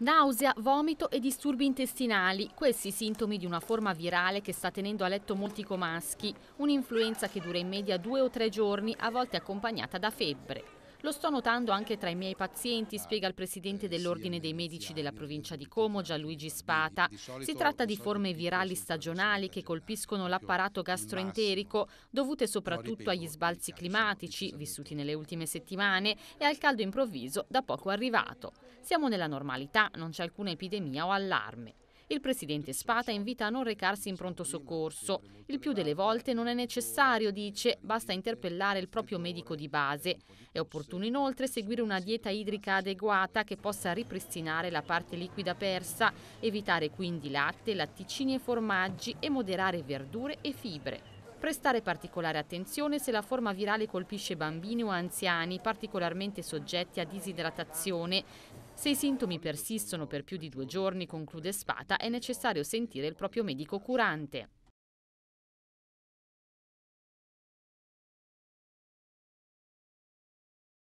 Nausea, vomito e disturbi intestinali, questi sintomi di una forma virale che sta tenendo a letto molti comaschi, un'influenza che dura in media due o tre giorni, a volte accompagnata da febbre. Lo sto notando anche tra i miei pazienti, spiega il presidente eh dell'Ordine dei Medici della provincia di Como, Gianluigi Spata. Si tratta di forme virali stagionali che colpiscono l'apparato gastroenterico, dovute soprattutto agli sbalzi climatici, vissuti nelle ultime settimane, e al caldo improvviso da poco arrivato. Siamo nella normalità, non c'è alcuna epidemia o allarme. Il presidente Spata invita a non recarsi in pronto soccorso. Il più delle volte non è necessario, dice, basta interpellare il proprio medico di base. È opportuno inoltre seguire una dieta idrica adeguata che possa ripristinare la parte liquida persa, evitare quindi latte, latticini e formaggi e moderare verdure e fibre. Prestare particolare attenzione se la forma virale colpisce bambini o anziani particolarmente soggetti a disidratazione, se i sintomi persistono per più di due giorni, conclude Spata, è necessario sentire il proprio medico curante.